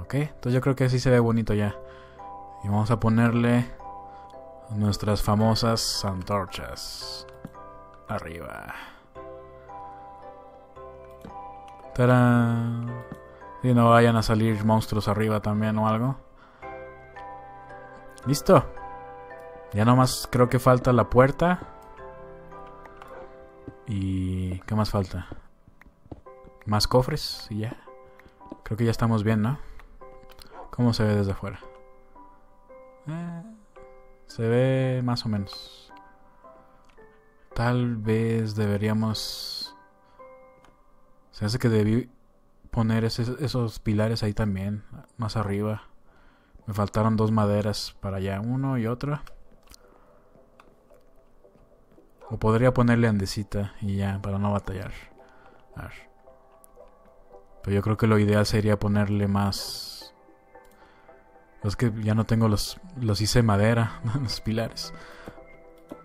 Ok. Entonces yo creo que así se ve bonito ya. Y vamos a ponerle nuestras famosas antorchas. Arriba. ¡Tarán! y no vayan a salir monstruos arriba también o algo. Listo. Ya nomás creo que falta la puerta. Y... ¿Qué más falta? Más cofres y ya. Creo que ya estamos bien, ¿no? ¿Cómo se ve desde afuera? Eh, se ve más o menos. Tal vez deberíamos... Se hace que debí poner esos pilares ahí también, más arriba. Me faltaron dos maderas para allá, uno y otra. O podría ponerle andesita y ya, para no batallar. Pero yo creo que lo ideal sería ponerle más es que ya no tengo los, los hice madera, los pilares.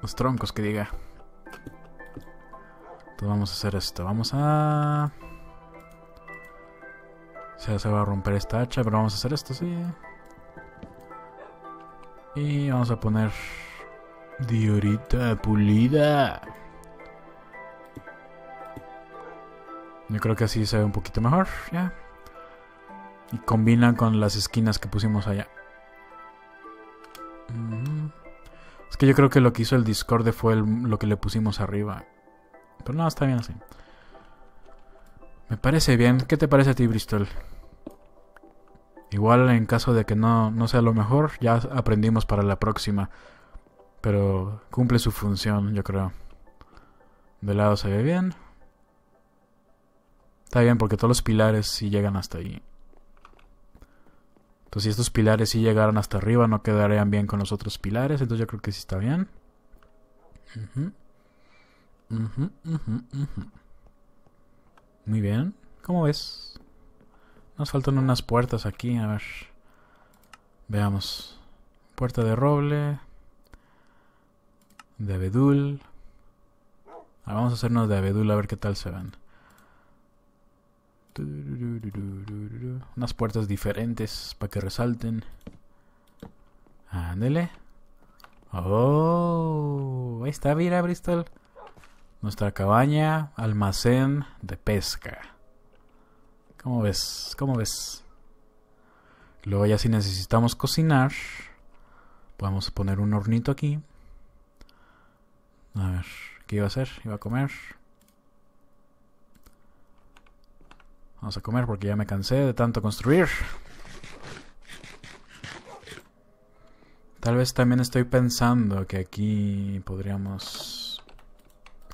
Los troncos que diga. Entonces vamos a hacer esto. Vamos a... se va a romper esta hacha, pero vamos a hacer esto, sí. Y vamos a poner... Diorita pulida. Yo creo que así se ve un poquito mejor, ya. Y combina con las esquinas que pusimos allá. Mm. Es que yo creo que lo que hizo el Discord fue lo que le pusimos arriba. Pero no, está bien así. Me parece bien. ¿Qué te parece a ti, Bristol? Igual en caso de que no, no sea lo mejor, ya aprendimos para la próxima. Pero cumple su función, yo creo. De lado se ve bien. Está bien porque todos los pilares sí llegan hasta ahí. Entonces, pues, si estos pilares sí llegaran hasta arriba, no quedarían bien con los otros pilares. Entonces, yo creo que sí está bien. Muy bien. ¿Cómo ves? Nos faltan unas puertas aquí. A ver. Veamos. Puerta de roble. De abedul. Ahora vamos a hacernos de abedul a ver qué tal se ven. Unas puertas diferentes para que resalten. Ándele. Oh, ahí está, mira, Bristol. Nuestra cabaña, almacén de pesca. ¿Cómo ves? ¿Cómo ves? Luego ya si necesitamos cocinar, podemos poner un hornito aquí. A ver, ¿qué iba a hacer? Iba a comer. Vamos a comer porque ya me cansé de tanto construir. Tal vez también estoy pensando que aquí podríamos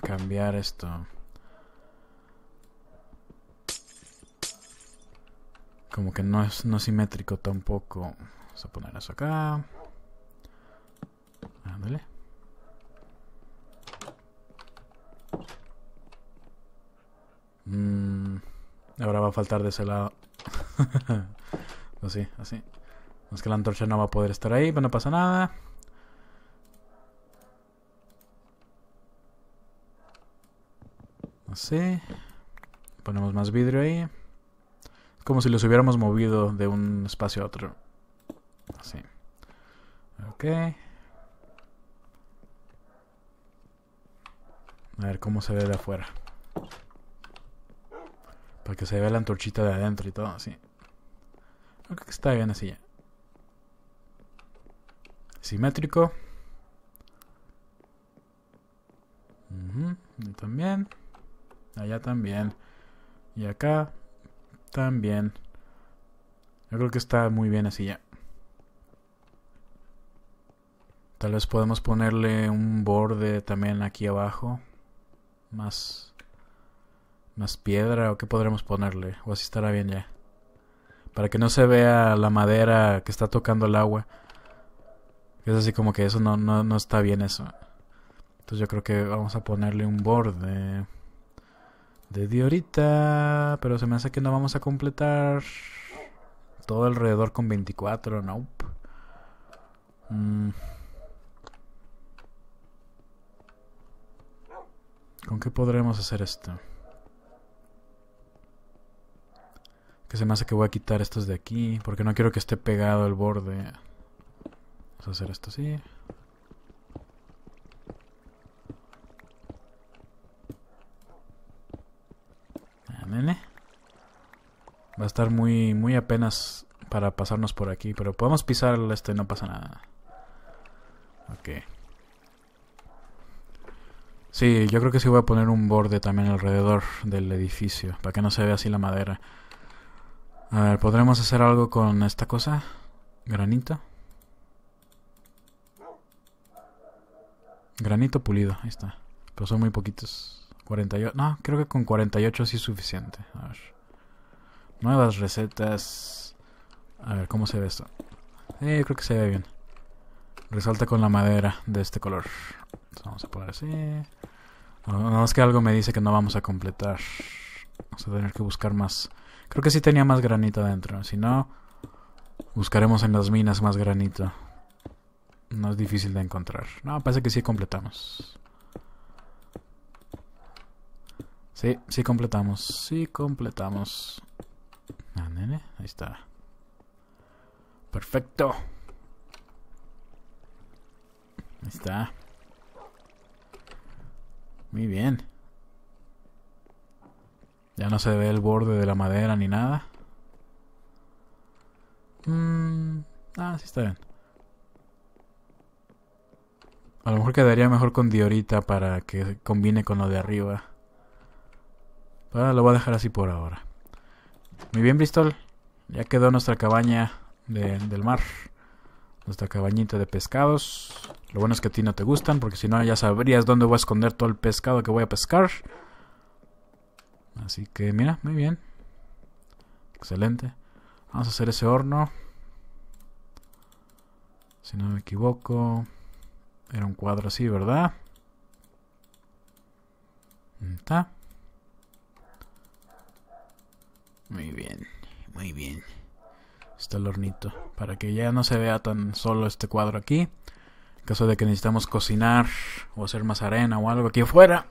cambiar esto. Como que no es no simétrico tampoco. Vamos a poner eso acá. Ándale. Mmm. Ahora va a faltar de ese lado. Pues así, así. Es que la antorcha no va a poder estar ahí, pero pues no pasa nada. Así. Ponemos más vidrio ahí. como si los hubiéramos movido de un espacio a otro. Así. Ok. A ver cómo se ve de afuera. Para que se vea la antorchita de adentro y todo así. Creo que está bien así ya. Simétrico. Y también. Allá también. Y acá también. Yo creo que está muy bien así ya. Tal vez podemos ponerle un borde también aquí abajo. Más más piedra o qué podremos ponerle, o así estará bien ya. Para que no se vea la madera que está tocando el agua. Es así como que eso no, no, está bien eso. Entonces yo creo que vamos a ponerle un borde de diorita, pero se me hace que no vamos a completar todo alrededor con 24, no. Mm. ¿Con qué podremos hacer esto? Que se me hace que voy a quitar estos de aquí. Porque no quiero que esté pegado el borde. Vamos a hacer esto así. Va a estar muy, muy apenas para pasarnos por aquí. Pero podemos pisar este, no pasa nada. Ok. Sí, yo creo que sí voy a poner un borde también alrededor del edificio. Para que no se vea así la madera. A ver, ¿podremos hacer algo con esta cosa? Granito. Granito pulido, ahí está. Pero son muy poquitos. 48. No, creo que con 48 sí es suficiente. A ver. Nuevas recetas. A ver, ¿cómo se ve esto? Eh, creo que se ve bien. Resalta con la madera de este color. vamos a poner así. Ah, nada más que algo me dice que no vamos a completar. Vamos a tener que buscar más Creo que sí tenía más granito adentro. Si no, buscaremos en las minas más granito. No es difícil de encontrar. No, parece que sí completamos. Sí, sí completamos. Sí completamos. Ah, nene, ahí está. Perfecto. Ahí está. Muy bien. Ya no se ve el borde de la madera ni nada. Mmm. ah, sí está bien. A lo mejor quedaría mejor con diorita para que combine con lo de arriba. Ah, lo voy a dejar así por ahora. Muy bien, Bristol. Ya quedó nuestra cabaña del mar. Nuestra cabañita de pescados. Lo bueno es que a ti no te gustan, porque si no ya sabrías dónde voy a esconder todo el pescado que voy a pescar. Así que mira, muy bien. Excelente. Vamos a hacer ese horno. Si no me equivoco. Era un cuadro así, ¿verdad? Está. Muy bien, muy bien. Está el hornito. Para que ya no se vea tan solo este cuadro aquí. En caso de que necesitamos cocinar o hacer más arena o algo aquí afuera.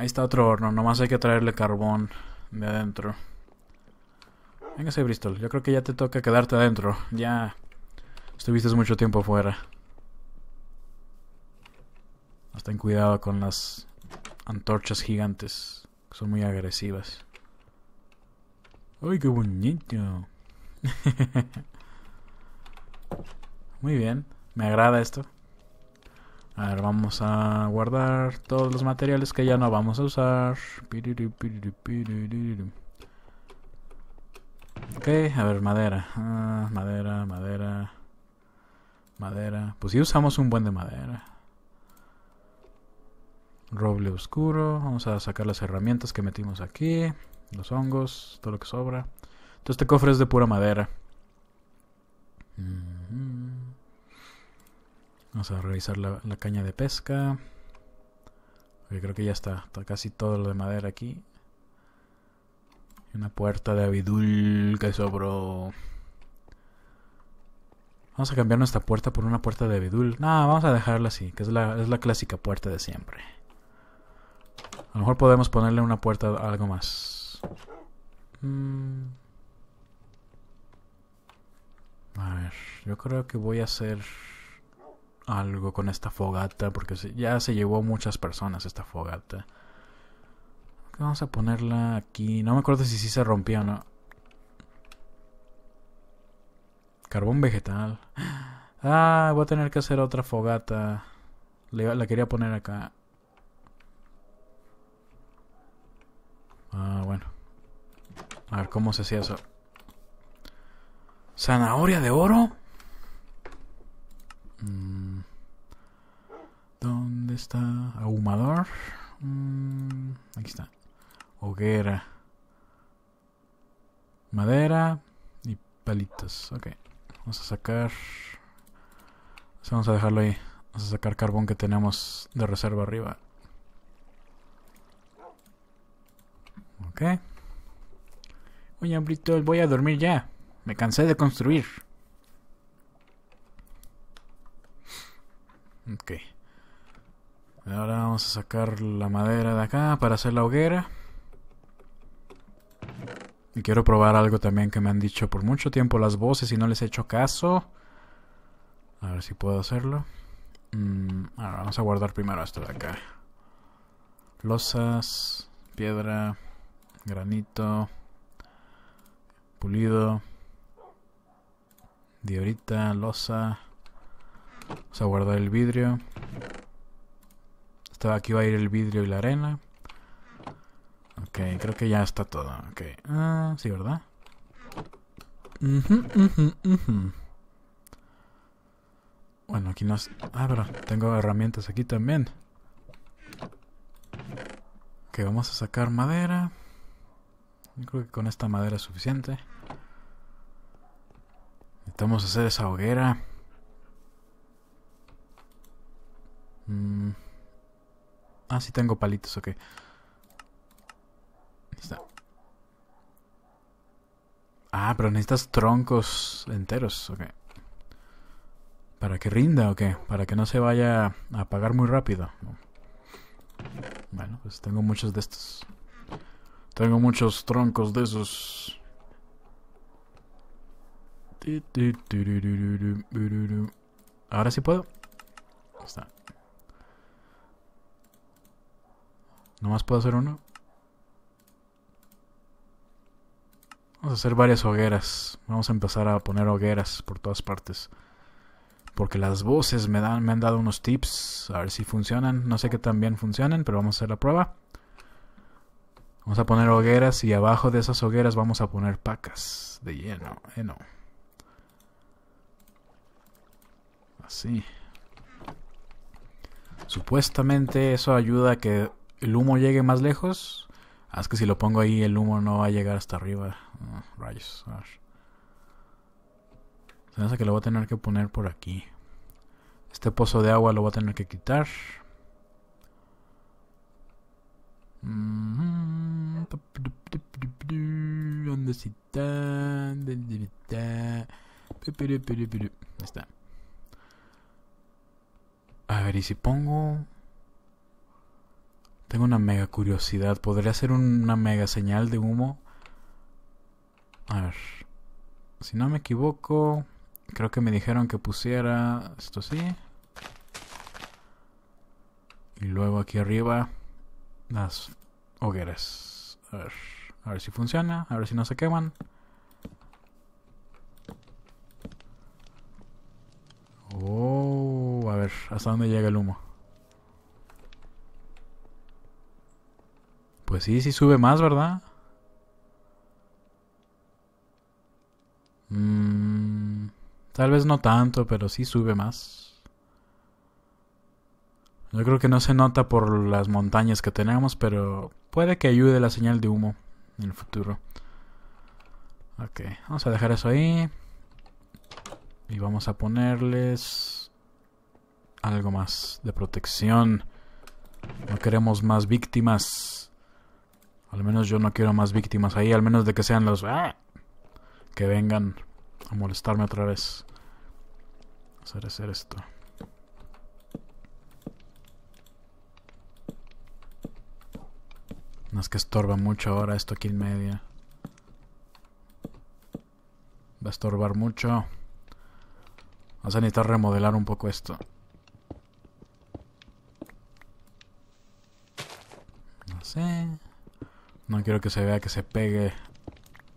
Ahí está otro horno, nomás hay que traerle carbón de adentro. Véngase, Bristol, yo creo que ya te toca quedarte adentro. Ya estuviste mucho tiempo afuera. Ten cuidado con las antorchas gigantes, que son muy agresivas. ¡Uy, qué bonito! muy bien, me agrada esto. A ver, vamos a guardar todos los materiales que ya no vamos a usar. Ok, a ver, madera. Ah, madera, madera. Madera. Pues sí usamos un buen de madera. Roble oscuro. Vamos a sacar las herramientas que metimos aquí. Los hongos, todo lo que sobra. Entonces este cofre es de pura madera. Vamos a revisar la, caña de pesca. creo que ya está, está casi todo lo de madera aquí. Una puerta de abidul que sobró. Vamos a cambiar nuestra puerta por una puerta de abidul. No, vamos a dejarla así, que es la, es la clásica puerta de siempre. A lo mejor podemos ponerle una puerta algo más. Mm. A ver, yo creo que voy a hacer algo con esta fogata, porque ya se llevó muchas personas esta fogata. Vamos a ponerla aquí. No me acuerdo si sí se rompió o no. Carbón vegetal. Ah, voy a tener que hacer otra fogata. La quería poner acá. Ah, bueno. A ver cómo se hacía eso. ¿Zanahoria de oro? Mm. ¿Dónde está? Ahumador. Mm, aquí está. Hoguera. Madera y palitos. Ok. Vamos a sacar... Vamos a dejarlo ahí. Vamos a sacar carbón que tenemos de reserva arriba. Ok. Oye, voy a dormir ya. Me cansé de construir. Ok. Ahora vamos a sacar la madera de acá para hacer la hoguera. Y quiero probar algo también que me han dicho por mucho tiempo las voces y no les he hecho caso. A ver si puedo hacerlo. Mm, ahora vamos a guardar primero esto de acá. Losas, piedra, granito, pulido, diorita, losa. Vamos a guardar el vidrio. aquí va a ir el vidrio y la arena. Ok, creo que ya está todo. Ok, ah, sí, ¿verdad? Bueno, aquí nos, Es... Ah, pero tengo herramientas aquí también. Ok, vamos a sacar madera. Yo creo que con esta madera es suficiente. Necesitamos hacer esa hoguera. Mm. Ah, sí tengo palitos, ok. Ahí está. Ah, pero necesitas troncos enteros, ok. ¿Para que rinda o qué? ¿Para que no se vaya a apagar muy rápido? Bueno, pues tengo muchos de estos. Tengo muchos troncos de esos. Ahora sí puedo. Ahí está. No más puedo hacer uno. Vamos a hacer varias hogueras. Vamos a empezar a poner hogueras por todas partes. Porque las voces me, dan, me han dado unos tips. A ver si funcionan. No sé qué tan bien funcionan, pero vamos a hacer la prueba. Vamos a poner hogueras y abajo de esas hogueras vamos a poner pacas de lleno. Eh, no. Así. Supuestamente eso ayuda a que el humo llegue más lejos. Ah, es que si lo pongo ahí, el humo no va a llegar hasta arriba. Rice. Ah, rayos. Se me hace que lo voy a tener que poner por aquí. Este pozo de agua lo voy a tener que quitar. ¿Dónde está. A ver, ¿y si pongo tengo una mega curiosidad. ¿Podría ser una mega señal de humo? A ver. Si no me equivoco, creo que me dijeron que pusiera esto sí. Y luego aquí arriba las hogueras. A ver, a ver si funciona, a ver si no se queman. Oh, a ver, ¿hasta dónde llega el humo? Pues sí, sí sube más, ¿verdad? Mm, tal vez no tanto, pero sí sube más. Yo creo que no se nota por las montañas que tenemos, pero puede que ayude la señal de humo en el futuro. Ok, vamos a dejar eso ahí. Y vamos a ponerles algo más de protección. No queremos más víctimas. Al menos yo no quiero más víctimas ahí, al menos de que sean los ah, que vengan a molestarme otra vez. Hacer hacer esto. No es que estorba mucho ahora esto aquí en medio. Va a estorbar mucho. Vas a necesitar remodelar un poco esto. No sé. No quiero que se vea que se pegue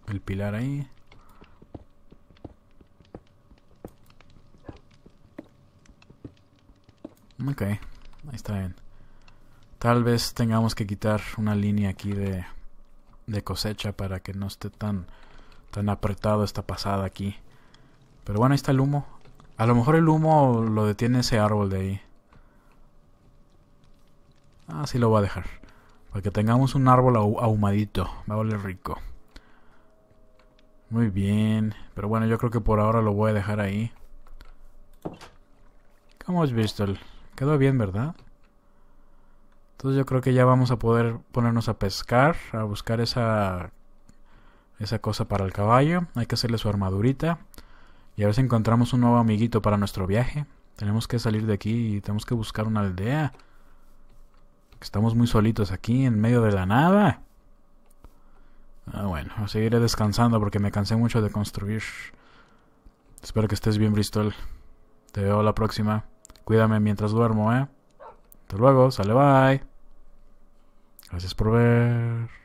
el pilar ahí. Ok, ahí está bien. Tal vez tengamos que quitar una línea aquí de, de cosecha para que no esté tan, tan apretado esta pasada aquí. Pero bueno, ahí está el humo. A lo mejor el humo lo detiene ese árbol de ahí. Así ah, lo voy a dejar. Para que tengamos un árbol ahumadito. a oler rico. Muy bien. Pero bueno, yo creo que por ahora lo voy a dejar ahí. ¿Cómo has visto? Quedó bien, ¿verdad? Entonces yo creo que ya vamos a poder ponernos a pescar, a buscar esa, esa cosa para el caballo. Hay que hacerle su armadurita. Y a ver si encontramos un nuevo amiguito para nuestro viaje. Tenemos que salir de aquí y tenemos que buscar una aldea estamos muy solitos aquí en medio de la nada. Ah, bueno, seguiré descansando porque me cansé mucho de construir. Espero que estés bien, Bristol. Te veo la próxima. Cuídame mientras duermo, ¿eh? Hasta luego, sale bye. Gracias por ver.